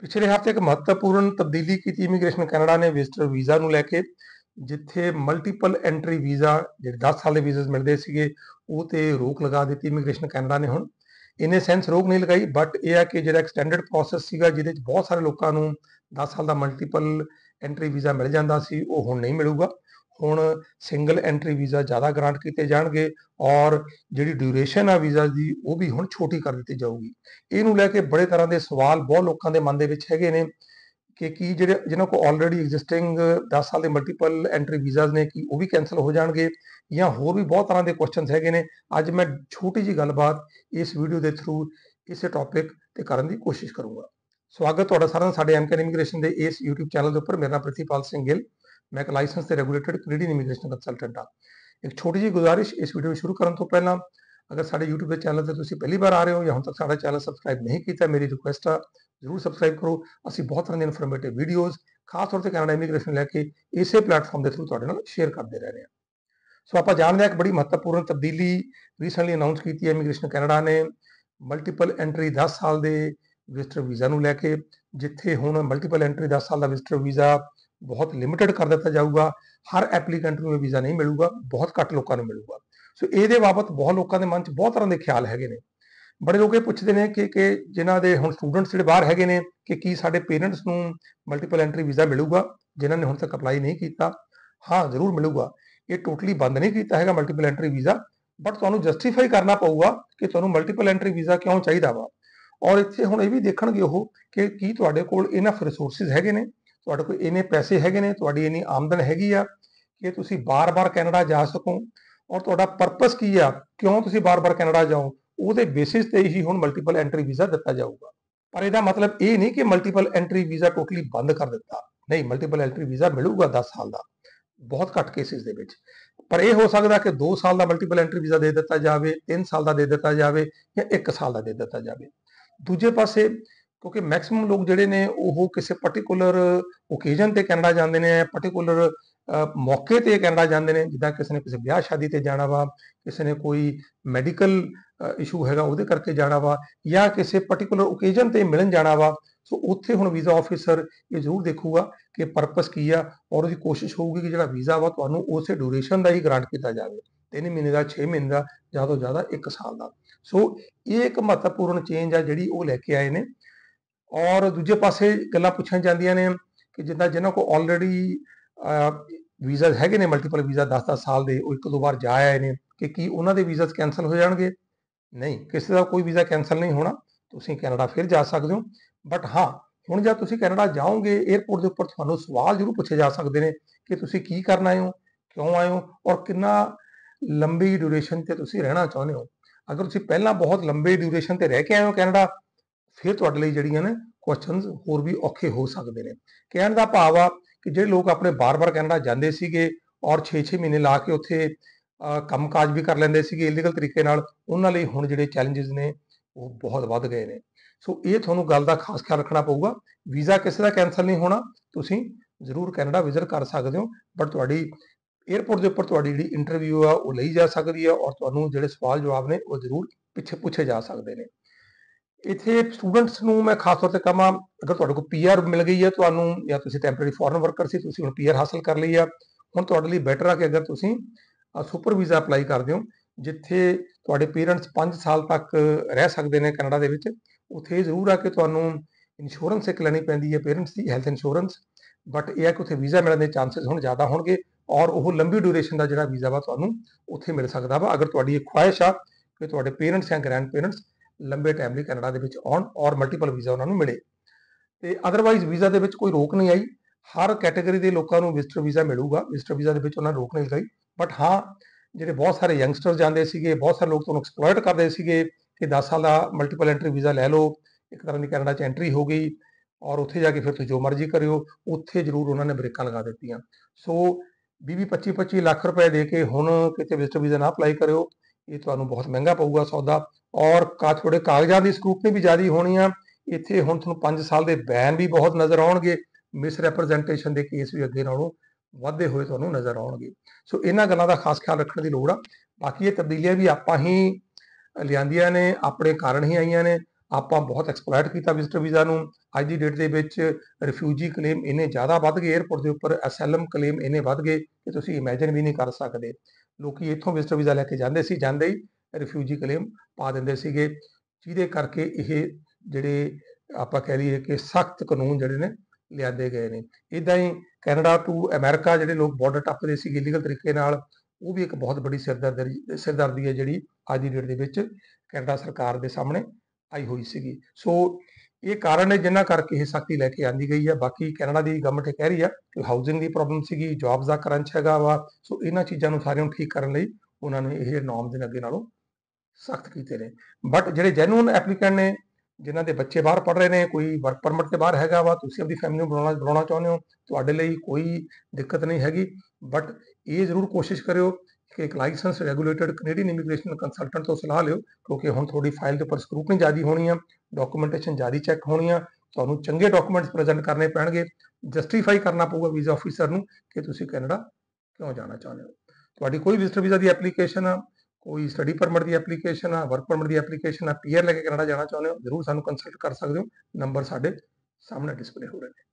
ਪਿਛਲੇ ਹਫ਼ਤੇ ਇੱਕ ਮਹੱਤਵਪੂਰਨ ਤਬਦੀਲੀ ਕੀਤੀ ਇਮੀਗ੍ਰੇਸ਼ਨ ਕੈਨੇਡਾ ਨੇ ਵਿਜ਼ਟਰ ਵੀਜ਼ਾ ਨੂੰ ਲੈ ਕੇ ਜਿੱਥੇ ਮਲਟੀਪਲ ਐਂਟਰੀ ਵੀਜ਼ਾ ਜਿਹੜੇ 10 ਸਾਲ ਦੇ ਵੀਜ਼ਾਸ ਮਿਲਦੇ ਸੀਗੇ ਉਹ ਤੇ ਰੋਕ ਲਗਾ ਦਿੱਤੀ ਇਮੀਗ੍ਰੇਸ਼ਨ ਕੈਨੇਡਾ ਨੇ ਹੁਣ ਇਨੇ ਸੈਂਸ ਰੋਕ ਨਹੀਂ ਲਗਾਈ ਬਟ ਇਹ ਆ ਕਿ ਜਿਹੜਾ ਐਕਸਟੈਂਡਡ ਪ੍ਰੋਸੈਸ ਸੀਗਾ ਜਿਹਦੇ ਵਿੱਚ ਬਹੁਤ ਸਾਰੇ ਲੋਕਾਂ ਨੂੰ 10 ਸਾਲ ਦਾ ਮਲਟੀਪਲ ਐਂਟਰੀ ਵੀਜ਼ਾ ਮਿਲ ਜਾਂਦਾ ਸੀ ਉਹ ਹੁਣ ਨਹੀਂ ਮਿਲੂਗਾ ਹੁਣ ਸਿੰਗਲ ਐਂਟਰੀ ਵੀਜ਼ਾ ਜ਼ਿਆਦਾ ਗ੍ਰਾਂਟ ਕੀਤੇ ਜਾਣਗੇ ਔਰ ਜਿਹੜੀ ਡਿਊਰੇਸ਼ਨ ਆ ਵੀਜ਼ਾ ਦੀ ਉਹ ਵੀ ਹੁਣ ਛੋਟੀ ਕਰ ਦਿੱਤੀ ਜਾਊਗੀ ਇਹਨੂੰ ਲੈ ਕੇ ਬੜੇ ਤਰ੍ਹਾਂ ਦੇ ਸਵਾਲ ਬਹੁਤ ਲੋਕਾਂ ਦੇ ਮਨ ਦੇ ਵਿੱਚ ਹੈਗੇ ਨੇ ਕਿ ਕੀ ਜਿਹੜੇ ਜਿਨ੍ਹਾਂ ਕੋ ਆਲਰੇਡੀ ਐਗਜ਼ਿਸਟਿੰਗ 10 ਸਾਲ ਦੇ ਮਲਟੀਪਲ ਐਂਟਰੀ ਵੀਜ਼ਾਸ ਨੇ ਕਿ ਉਹ ਵੀ ਕੈਨਸਲ ਹੋ ਜਾਣਗੇ ਜਾਂ ਹੋਰ ਵੀ ਬਹੁਤ ਤਰ੍ਹਾਂ ਦੇ ਕੁਐਸਚਨਸ ਹੈਗੇ ਨੇ ਅੱਜ ਮੈਂ ਛੋਟੀ ਜੀ ਗੱਲਬਾਤ ਇਸ ਵੀਡੀਓ ਦੇ ਥਰੂ ਇਸੇ ਟੌਪਿਕ ਤੇ ਕਰਨ ਦੀ ਕੋਸ਼ਿਸ਼ ਕਰੂੰਗਾ ਸਵਾਗਤ ਤੁਹਾਡਾ ਸਾਰਿਆਂ ਦਾ ਸਾਡੇ ਐਮਕੇ ਇਮੀਗ੍ਰੇਸ਼ਨ ਦੇ ਇਸ YouTube ਚੈਨਲ ਦੇ ਉੱਪਰ ਮੇਰਾ ਨਾਮ ਪ੍ਰਤੀਪਾਲ ਸਿੰਘ ਗਿੱਲ ਮੈਂ ਇੱਕ ਲਾਇਸੈਂਸ ਤੇ ਰੈਗੂਲੇਟਡ ਕੈਨੇਡੀਅਨ ਇਮੀਗ੍ਰੇਸ਼ਨ ਕੰਸਲਟੈਂਟ ਆ ਇੱਕ ਛੋਟੀ ਜੀ ਗੁਜ਼ਾਰਿਸ਼ ਇਸ ਵੀਡੀਓ ਨੂੰ ਸ਼ੁਰੂ ਕਰਨ ਤੋਂ ਪਹਿਲਾਂ ਅਗਰ ਸਾਡੇ YouTube ਦੇ ਚੈਨਲ ਤੇ ਤੁਸੀਂ ਪਹਿਲੀ ਵਾਰ ਆ ਰਹੇ ਹੋ ਜਾਂ ਹੁਣ ਤੱਕ ਸਾਡਾ ਚੈਨਲ ਸਬਸਕ੍ਰਾਈਬ ਨਹੀਂ ਕੀਤਾ ਮੇਰੀ ਰਿਕੁਐਸਟ ਆ ਜ਼ਰੂਰ ਸਬਸਕ੍ਰਾਈਬ ਕਰੋ ਅਸੀਂ ਬਹੁਤ ਤਰ੍ਹਾਂ ਦੇ ਇਨਫੋਰਮੇਟਿਵ ਵੀਡੀਓਜ਼ ਖਾਸ ਤੌਰ ਤੇ ਕੈਨੇਡਾ ਇਮੀਗ੍ਰੇਸ਼ਨ ਲੈ ਕੇ ਇਸੇ ਪਲੇਟਫਾਰਮ ਦੇ ਥਰੂ ਤੁਹਾਡੇ ਨਾਲ ਸ਼ੇਅਰ ਕਰਦੇ ਰਹੇ ਹਾਂ ਸੋ ਆਪਾਂ ਜਾਣਦੇ ਹਾਂ ਇੱਕ ਬੜੀ ਮਹੱਤਵਪੂਰਨ ਤਬਦੀਲੀ ਰੀਸੈਂਟਲੀ ਅਨਾਉਂਸ ਕੀਤੀ ਹੈ ਇਮੀਗ੍ਰੇਸ਼ਨ ਕੈਨੇਡਾ ਨੇ ਮਲਟੀਪਲ ਐਂਟਰੀ 10 ਸਾਲ ਦੇ ਵਿਜ਼ਟਰ ਵੀਜ਼ਾ ਨੂੰ ਲੈ ਕੇ ਜਿੱਥੇ ਹੁਣ ਮਲਟੀਪਲ ਐਂਟਰੀ 10 ਸਾਲ ਦਾ ਵਿਜ਼ਟਰ ਵੀਜ਼ਾ ਬਹੁਤ ਲਿਮਿਟਡ ਕਰ ਦਿੱਤਾ ਜਾਊਗਾ ਹਰ ਐਪਲੀਕੈਂਟ ਨੂੰ ਇਹ ਵੀਜ਼ਾ ਨਹੀਂ ਮਿਲੂਗਾ ਬਹੁਤ ਘੱਟ ਲੋਕਾਂ ਨੂੰ ਮਿਲੂਗਾ ਸੋ ਇਹਦੇ ਬਾਬਤ ਬਹੁਤ ਲੋਕਾਂ ਦੇ ਮਨ 'ਚ ਬਹੁਤ ਤਰ੍ਹਾਂ ਦੇ ਖਿਆਲ ਹੈਗੇ ਨੇ ਬੜੇ ਲੋਕ ਇਹ ਪੁੱਛਦੇ ਨੇ ਕਿ ਕਿ ਜਿਨ੍ਹਾਂ ਦੇ ਹੁਣ ਸਟੂਡੈਂਟਸ ਜਿਹੜੇ ਬਾਹਰ ਹੈਗੇ ਨੇ ਕਿ ਕੀ ਸਾਡੇ ਪੇਰੈਂਟਸ ਨੂੰ ਮਲਟੀਪਲ ਐਂਟਰੀ ਵੀਜ਼ਾ ਮਿਲੂਗਾ ਜਿਨ੍ਹਾਂ ਨੇ ਹੁਣ ਤੱਕ ਅਪਲਾਈ ਨਹੀਂ ਕੀਤਾ ਹਾਂ ਜ਼ਰੂਰ ਮਿਲੂਗਾ ਇਹ ਟੋਟਲੀ ਬੰਦ ਨਹੀਂ ਕੀਤਾ ਹੈਗਾ ਮਲਟੀਪਲ ਐਂਟਰੀ ਵੀਜ਼ਾ ਬਟ ਤੁਹਾਨੂੰ ਜਸਟੀਫਾਈ ਕਰਨਾ ਪਊਗਾ ਕਿ ਤੁਹਾਨੂੰ ਮਲਟੀਪਲ ਐਂਟਰੀ ਵੀਜ਼ਾ ਕਿਉਂ ਚਾਹੀਦਾ ਵਾ ਔਰ ਇੱਥੇ ਹੁਣ ਇਹ ਵੀ ਦੇਖਣਗੇ ਉਹ ਕਿ ਕੀ ਤੁਹਾਡੇ ਕੋਲ ਇਨਫ ਰਿਸੋਰਸਸ ਹੈਗੇ ਨੇ ਤੁਹਾਡੇ ਕੋਲ ਇਹਨੇ ਪੈਸੇ ਹੈਗੇ ਨੇ ਤੁਹਾਡੀ ਇਹਨੀ ਆਮਦਨ ਹੈਗੀ ਆ ਕਿ ਤੁਸੀਂ ਬਾਰ-ਬਾਰ ਕੈਨੇਡਾ ਜਾ ਸਕੋ ਔਰ ਤੁਹਾਡਾ ਪਰਪਸ ਕੀ ਆ ਕਿਉਂ ਤੁਸੀਂ ਬਾਰ-ਬਾਰ ਕੈਨੇਡਾ ਜਾਓ ਉਹਦੇ ਬੇਸਿਸ ਤੇ ਹੀ ਹੁਣ ਮਲਟੀਪਲ ਐਂਟਰੀ ਵੀਜ਼ਾ ਦਿੱਤਾ ਜਾਊਗਾ ਪਰ ਇਹਦਾ ਮਤਲਬ ਇਹ ਨਹੀਂ ਕਿ ਮਲਟੀਪਲ ਐਂਟਰੀ ਵੀਜ਼ਾ ਟੋਟਲੀ ਬੰਦ ਕਰ ਦਿੱਤਾ ਨਹੀਂ ਮਲਟੀਪਲ ਐਂਟਰੀ ਵੀਜ਼ਾ ਮਿਲੂਗਾ 10 ਸਾਲ ਦਾ ਬਹੁਤ ਘੱਟ ਕੇਸਿਸ ਦੇ ਵਿੱਚ ਪਰ ਇਹ ਹੋ ਸਕਦਾ ਕਿ 2 ਸਾਲ ਦਾ ਮਲਟੀਪਲ ਐਂਟਰੀ ਵੀਜ਼ਾ ਦੇ ਦਿੱਤਾ ਜਾਵੇ 3 ਸਾਲ ਦਾ ਦੇ ਦਿੱਤਾ ਜਾਵੇ ਜਾਂ 1 ਸਾਲ ਦਾ ਦੇ ਦਿੱਤਾ ਜਾਵੇ ਦੂਜੇ ਪਾਸੇ ਕਿਉਂਕਿ ਮੈਕਸਿਮਮ ਲੋਕ ਜਿਹੜੇ ਨੇ ਉਹ ਕਿਸੇ ਪਾਰਟਿਕੂਲਰ ਓਕੇਜ਼ਨ ਤੇ ਕੈਨੇਡਾ ਜਾਂਦੇ ਨੇ ਪਾਰਟਿਕੂਲਰ ਮੌਕੇ ਤੇ ਕੈਨੇਡਾ ਜਾਂਦੇ ਨੇ ਜਿੱਦਾਂ ਕਿਸੇ ਨੇ ਕਿਸੇ ਵਿਆਹ ਸ਼ਾਦੀ ਤੇ ਜਾਣਾ ਵਾ ਕਿਸੇ ਨੇ ਕੋਈ ਮੈਡੀਕਲ ਇਸ਼ੂ ਹੈਗਾ ਉਹਦੇ ਕਰਕੇ ਜਾਣਾ ਵਾ ਜਾਂ ਕਿਸੇ ਪਾਰਟਿਕੂਲਰ ਓਕੇਜ਼ਨ ਤੇ ਮਿਲਣ ਜਾਣਾ ਵਾ ਸੋ ਉੱਥੇ ਹੁਣ ਵੀਜ਼ਾ ਆਫੀਸਰ ਇਹ ਜ਼ਰੂਰ ਦੇਖੂਗਾ ਕਿ ਪਰਪਸ ਕੀ ਆ ਔਰ ਉਹਦੀ ਕੋਸ਼ਿਸ਼ ਹੋਊਗੀ ਕਿ ਜਿਹੜਾ ਵੀਜ਼ਾ ਵਾ ਤੁਹਾਨੂੰ ਉਸੇ ਡਿਊਰੇਸ਼ਨ ਦਾ ਹੀ ਗ੍ਰਾਂਟ ਕੀਤਾ ਜਾਵੇ 3 ਮਹੀਨੇ ਦਾ 6 ਮਹੀਨੇ ਦਾ ਜਾਂ ਤੋਂ ਜ਼ਿਆਦਾ 1 ਸਾਲ ਦਾ ਸੋ ਇਹ ਇੱਕ ਮਹੱਤਵਪੂਰਨ ਚੇਂਜ ਆ ਜਿਹੜੀ ਉਹ ਲੈ ਕੇ ਆਏ ਨੇ ਔਰ ਦੂਜੇ ਪਾਸੇ ਗੱਲਾਂ ਪੁੱਛੀਆਂ ਜਾਂਦੀਆਂ ਨੇ ਕਿ ਜਿੱਦਾਂ ਜਿਨ੍ਹਾਂ ਕੋ ਆਲਰੇਡੀ ਵੀਜ਼ਾ ਹੈਗੇ ਨੇ ਮਲਟੀਪਲ ਵੀਜ਼ਾ 10-10 ਸਾਲ ਦੇ ਉਹ ਇੱਕ ਦੋ ਵਾਰ ਜਾ ਆਏ ਨੇ ਕਿ ਕੀ ਉਹਨਾਂ ਦੇ ਵੀਜ਼ਾ ਕੈਨਸਲ ਹੋ ਜਾਣਗੇ ਨਹੀਂ ਕਿਸੇ ਦਾ ਕੋਈ ਵੀਜ਼ਾ ਕੈਨਸਲ ਨਹੀਂ ਹੋਣਾ ਤੁਸੀਂ ਕੈਨੇਡਾ ਫਿਰ ਜਾ ਸਕਦੇ ਹੋ ਬਟ ਹਾਂ ਹੁਣ ਜਦ ਤੁਸੀਂ ਕੈਨੇਡਾ ਜਾਓਗੇ 에어ਪੋਰਟ ਦੇ ਉੱਪਰ ਤੁਹਾਨੂੰ ਸਵਾਲ ਜ਼ਰੂਰ ਪੁੱਛੇ ਜਾ ਸਕਦੇ ਨੇ ਕਿ ਤੁਸੀਂ ਕੀ ਕਰਨ ਆਏ ਹੋ ਕਿਉਂ ਆਏ ਹੋ ਔਰ ਕਿੰਨਾ ਲੰਬੀ ਡਿਊਰੇਸ਼ਨ ਤੇ ਤੁਸੀਂ ਰਹਿਣਾ ਚਾਹੁੰਦੇ ਹੋ ਅਗਰ ਤੁਸੀਂ ਪਹਿਲਾਂ ਬਹੁਤ ਲੰਬੇ ਡਿਊਰੇਸ਼ਨ ਤੇ ਰਹਿ ਕੇ ਆਏ ਹੋ ਕੈਨੇਡਾ ਫਿਰ ਤੁਹਾਡੇ ਲਈ ਜਿਹੜੀਆਂ ਨੇ ਕੁਐਸਚਨਸ ਹੋਰ ਵੀ ਔਖੇ ਹੋ ਸਕਦੇ ਨੇ ਕਹਿਣ ਦਾ ਭਾਵ ਆ ਕਿ ਜਿਹੜੇ ਲੋਕ ਆਪਣੇ ਬਾਰ-ਬਾਰ ਕੈਨੇਡਾ ਜਾਂਦੇ ਸੀਗੇ ਔਰ 6-6 ਮਹੀਨੇ ਲਾ ਕੇ ਉੱਥੇ ਕੰਮਕਾਜ ਵੀ ਕਰ ਲੈਂਦੇ ਸੀਗੇ ਇਲੀਗਲ ਤਰੀਕੇ ਨਾਲ ਉਹਨਾਂ ਲਈ ਹੁਣ ਜਿਹੜੇ ਚੈਲੰਜਸ ਨੇ ਉਹ ਬਹੁਤ ਵੱਧ ਗਏ ਨੇ ਸੋ ਇਹ ਤੁਹਾਨੂੰ ਗੱਲ ਦਾ ਖਾਸ ਖਿਆਲ ਰੱਖਣਾ ਪਊਗਾ ਵੀਜ਼ਾ ਕਿਸੇ ਦਾ ਕੈਨਸਲ ਨਹੀਂ ਹੋਣਾ ਤੁਸੀਂ ਜ਼ਰੂਰ ਕੈਨੇਡਾ ਵਿਜ਼ਿਟ ਕਰ ਸਕਦੇ ਹੋ ਬਟ ਤੁਹਾਡੀ 에어ਪੋਰਟ ਦੇ ਉੱਪਰ ਤੁਹਾਡੀ ਜਿਹੜੀ ਇੰਟਰਵਿਊ ਆ ਉਹ ਲਈ ਜਾ ਸਕਦੀ ਆ ਔਰ ਤੁਹਾਨੂੰ ਜਿਹੜੇ ਸਵਾਲ ਜਵਾਬ ਨੇ ਉਹ ਜ਼ਰੂਰ ਪਿੱਛੇ ਪੁੱਛੇ ਜਾ ਸਕਦੇ ਨੇ ਇੱਥੇ ਸਟੂਡੈਂਟਸ ਨੂੰ ਮੈਂ ਖਾਸ ਤੌਰ ਤੇ ਕਹਾਂ ਅਗਰ ਤੁਹਾਡੇ ਕੋਲ ਪੀਆਰ ਮਿਲ ਗਈ ਹੈ ਤੁਹਾਨੂੰ ਜਾਂ ਤੁਸੀਂ ਟੈਂਪਰੇਰੀ ਫੋਰਨ ਵਰਕਰ ਸੀ ਤੁਸੀਂ ਹੁਣ ਪੀਆਰ ਹਾਸਲ ਕਰ ਲਈ ਆ ਹੁਣ ਤੁਹਾਡੇ ਲਈ ਬੈਟਰ ਆ ਕਿ ਅਗਰ ਤੁਸੀਂ ਸੁਪਰ ਵੀਜ਼ਾ ਅਪਲਾਈ ਕਰਦੇ ਹੋ ਜਿੱਥੇ ਤੁਹਾਡੇ ਪੇਰੈਂਟਸ 5 ਸਾਲ ਤੱਕ ਰਹਿ ਸਕਦੇ ਨੇ ਕੈਨੇਡਾ ਦੇ ਵਿੱਚ ਉਥੇ ਜ਼ਰੂਰ ਆ ਕਿ ਤੁਹਾਨੂੰ ਇੰਸ਼ੋਰੈਂਸ ਇੱਕ ਲੈਣੀ ਪੈਂਦੀ ਹੈ ਪੇਰੈਂਟਸ ਦੀ ਹੈਲਥ ਇੰਸ਼ੋਰੈਂਸ ਬਟ ਇਹ ਆ ਕਿ ਉਥੇ ਵੀਜ਼ਾ ਮਿਲਣ ਦੇ ਚਾਂਸਸ ਹੁਣ ਜ਼ਿਆਦਾ ਹੋਣਗੇ ਔਰ ਉਹ ਲੰਬੀ ਡਿਊਰੇਸ਼ਨ ਦਾ ਜਿਹੜਾ ਵੀਜ਼ਾ ਵਾ ਤੁਹਾਨੂੰ ਉਥੇ ਮਿਲ ਸਕਦਾ ਵਾ ਅਗਰ ਤੁਹਾਡੀ ਇਹ ਖੁਆਇਸ਼ ਆ ਕਿ ਤੁਹਾਡੇ ਪੇਰੈਂਟਸ ਜਾਂ ਗ੍ਰੈਂਡ ਪੇਰੈਂਟਸ ਲੰਬੇ ਟਾਈਮ ਲਈ ਕੈਨੇਡਾ ਦੇ ਵਿੱਚ ਆਉਣ ਔਰ ਮਲਟੀਪਲ ਵੀਜ਼ਾ ਉਹਨਾਂ ਨੂੰ ਮਿਲੇ ਤੇ ਅਦਰਵਾਈਜ਼ ਵੀਜ਼ਾ ਦੇ ਵਿੱਚ ਕੋਈ ਰੋਕ ਨਹੀਂ ਆਈ ਹਰ ਕੈਟਾਗਰੀ ਦੇ ਲੋਕਾਂ ਨੂੰ ਵਿਜ਼ਟਰ ਵੀਜ਼ਾ ਮਿਲੂਗਾ ਵਿਜ਼ਟਰ ਵੀਜ਼ਾ ਦੇ ਵਿੱਚ ਉਹਨਾਂ ਰੋਕ ਨਹੀਂ ਗਈ ਬਟ ਹਾਂ ਜਿਹੜੇ ਬਹੁਤ ਸਾਰੇ ਯੰਗਸਟਰ ਜਾਂਦੇ ਸੀਗੇ ਬਹੁਤ ਸਾਰੇ ਲੋਕ ਤੁਹਾਨੂੰ ਐਕਸਪਲੋਇਟ ਕਰਦੇ ਸੀਗੇ ਕਿ 10 ਸਾਲ ਦਾ ਮਲਟੀਪਲ ਐਂਟਰੀ ਵੀਜ਼ਾ ਲੈ ਲਓ ਇੱਕ ਤਰ੍ਹਾਂ ਦੀ ਕੈਨੇਡਾ 'ਚ ਐਂਟਰੀ ਹੋ ਗਈ ਔਰ ਉੱਥੇ ਜਾ ਕੇ ਫਿਰ ਤੁਸੀਂ ਜੋ ਮਰਜ਼ੀ ਕਰਿਓ ਉੱਥੇ ਜ਼ਰੂਰ ਉਹਨਾਂ ਨੇ ਬ੍ਰੇਕਾਂ ਲਗਾ ਦਿੱਤੀਆਂ ਸੋ 20 25 25 ਲੱਖ ਰੁਪਏ ਦੇ ਕੇ ਹੁਣ ਕਿਤੇ ਵਿਜ਼ਟਰ ਵੀਜ਼ਾ ਨਾ ਅਪਲਾਈ ਕਰਿਓ ਇਹ ਤੁਹਾਨੂੰ ਬਹੁਤ ਮਹਿੰਗਾ ਪਊਗਾ ਸੌਦਾ ਔਰ ਕਾ ਥੋੜੇ ਕਾਗਜ਼ਾਂ ਦੀ ਸਕ੍ਰੂਟਨੀ ਵੀ ਜ਼ਿਆਦੀ ਹੋਣੀ ਆ ਇੱਥੇ ਹੁਣ ਤੁਹਾਨੂੰ 5 ਸਾਲ ਦੇ ਬੈਨ ਵੀ ਬਹੁਤ ਨਜ਼ਰ ਆਉਣਗੇ ਮਿਸ ਰੈਪਰੈਜ਼ੈਂਟੇਸ਼ਨ ਦੇ ਕੇਸ ਵੀ ਅੱਗੇ ਨਾਲੋਂ ਵਧਦੇ ਹੋਏ ਤੁਹਾਨੂੰ ਨਜ਼ਰ ਆਉਣਗੇ ਸੋ ਇਹਨਾਂ ਗੱਲਾਂ ਦਾ ਖਾਸ ਖਿਆਲ ਰੱਖਣ ਦੀ ਲੋੜ ਆ ਬਾਕੀ ਇਹ ਤਬਦੀਲੀਆਂ ਵੀ ਆਪਾਂ ਹੀ ਲਿਆਂਦੀਆਂ ਨੇ ਆਪਣੇ ਕਾਰਨ ਹੀ ਆਈਆਂ ਨੇ ਆਪਾਂ ਬਹੁਤ ਐਕਸਪਲੋਇਟ ਕੀਤਾ ਵਿਜ਼ਟਰ ਵੀਜ਼ਾ ਨੂੰ ਅੱਜ ਦੀ ਡੇਟ ਦੇ ਵਿੱਚ ਰਿਫਿਊਜੀ ਕਲੇਮ ਇਹਨੇ ਜ਼ਿਆਦਾ ਵੱਧ ਗਏ 에어ਪੋਰਟ ਦੇ ਉੱਪਰ ਐਸਐਲਐਮ ਕਲੇਮ ਇਹਨੇ ਵੱਧ ਗਏ ਕਿ ਤੁਸੀਂ ਇਮੇਜਿਨ ਵੀ ਨਹੀਂ ਕਰ ਸਕਦੇ ਲੋਕੀ ਇੱਥੋਂ ਵਿਜ਼ਟਰ ਵੀਜ਼ਾ ਲੈ ਕੇ ਜਾਂਦੇ ਸੀ ਜਾਂਦੇ ਹੀ ਰਿਫਿਊਜੀ ਕਲੇਮ ਪਾ ਦਿੰਦੇ ਸੀਗੇ ਜਿਹਦੇ ਕਰਕੇ ਇਹ ਜਿਹੜੇ ਆਪਾਂ ਕਹਿ ਲਈਏ ਕਿ ਸਖਤ ਕਾਨੂੰਨ ਜਿਹੜੇ ਨੇ ਲਿਆਦੇ ਗਏ ਨੇ ਇਦਾਂ ਹੀ ਕੈਨੇਡਾ ਟੂ ਅਮਰੀਕਾ ਜਿਹੜੇ ਲੋਕ ਬਾਰਡਰ ਟੱਪਦੇ ਸੀ ਇਲੀਗਲ ਤਰੀਕੇ ਨਾਲ ਉਹ ਵੀ ਇੱਕ ਬਹੁਤ ਵੱਡੀ ਸਿਰਦਰਦੀ ਸਿਰਦਰਦੀ ਹੈ ਜਿਹੜੀ ਅੱਜ ਦੀ ਡੇਟ ਦੇ ਵਿੱਚ ਕੈਨੇਡਾ ਸਰਕਾਰ ਦੇ ਸਾਹਮਣੇ ਆਈ ਹੋਈ ਸੀਗੀ ਸੋ ਇਹ ਕਾਰਨ ਨੇ ਜਿੰਨਾ ਕਰਕੇ ਇਹ ਸਖਤੀ ਲੈ ਕੇ ਆਂਦੀ ਗਈ ਹੈ ਬਾਕੀ ਕੈਨੇਡਾ ਦੀ ਗਵਰਨਮੈਂਟ ਕਹਿ ਰਹੀ ਆ ਕਿ ਹਾਊਸਿੰਗ ਦੀ ਪ੍ਰੋਬਲਮ ਸੀਗੀ ਜੌਬਸ ਦਾ ਕਰੰਚ ਹੈਗਾ ਵਾ ਸੋ ਇਹਨਾਂ ਚੀਜ਼ਾਂ ਨੂੰ ਸਾਰਿਆਂ ਨੂੰ ਠੀਕ ਕਰਨ ਲਈ ਉਹਨਾਂ ਨੇ ਇਹ ਨਾਮ ਦੇ ਅੱਗੇ ਨਾਲੋਂ ਸਖਤ ਕੀਤੇ ਨੇ ਬਟ ਜਿਹੜੇ ਜੈਨੂਨ ਐਪਲੀਕੈਂਟ ਨੇ ਜਿਨ੍ਹਾਂ ਦੇ ਬੱਚੇ ਬਾਹਰ ਪੜ ਰਹੇ ਨੇ ਕੋਈ ਵਰਕ ਪਰਮਿਟ ਤੇ ਬਾਹਰ ਹੈਗਾ ਵਾ ਤੁਸੀਂ ਆਪਣੀ ਫੈਮਿਲੀ ਨੂੰ ਬਣਾਉਣਾ ਬਣਾਉਣਾ ਚਾਹੁੰਦੇ ਹੋ ਤੁਹਾਡੇ ਲਈ ਕੋਈ ਦਿੱਕਤ ਨਹੀਂ ਹੈਗੀ ਬਟ ਇਹ ਜ਼ਰੂਰ ਕੋਸ਼ਿਸ਼ ਕਰਿਓ ਕਿ ਇੱਕ licence regulated Canadian immigration consultant ਤੋਂ ਸਲਾਹ ਲਿਓ ਕਿਉਂਕਿ ਹੁਣ ਤੁਹਾਡੀ ਫਾਈਲ ਦੇ ਉੱਪਰ ਸਕਰੂਟਨੀ ਜਿਆਦੀ ਹੋਣੀ ਆ ਡਾਕੂਮੈਂਟੇਸ਼ਨ ਜਿਆਦੀ ਚੈੱਕ ਹੋਣੀ ਆ ਤੁਹਾਨੂੰ ਚੰਗੇ ਡਾਕੂਮੈਂਟਸ ਪ੍ਰੈਜ਼ੈਂਟ ਕਰਨੇ ਪੈਣਗੇ ਜਸਟੀਫਾਈ ਕਰਨਾ ਪਊਗਾ ਵੀਜ਼ਾ ਆਫੀਸਰ ਨੂੰ ਕਿ ਤੁਸੀਂ ਕੈਨੇਡਾ ਕਿਉਂ ਜਾਣਾ ਚਾਹੁੰਦੇ ਹੋ ਤੁਹਾਡੀ ਕੋਈ ਵਿਜ਼ਟਰ ਵੀਜ਼ਾ ਦੀ ਐਪਲੀਕੇਸ਼ਨ ਆ ਕੋਈ ਸਟੱਡੀ ਪਰਮਿਟ ਦੀ ਐਪਲੀਕੇਸ਼ਨ ਆ ਵਰਕ ਪਰਮਿਟ ਦੀ ਐਪਲੀਕੇਸ਼ਨ ਆ ਪੀਆਰ ਲੈ ਕੇ ਕੈਨੇਡਾ ਜਾਣਾ ਚਾਹੁੰਦੇ ਹੋ ਜ਼ਰੂਰ ਸਾਨੂੰ ਕੰਸਲਟ ਕਰ ਸਕਦੇ ਹੋ ਨੰਬਰ ਸਾਡੇ ਸਾਹਮਣੇ ਡਿਸਪਲੇ ਹੋ ਰਹੇ ਨੇ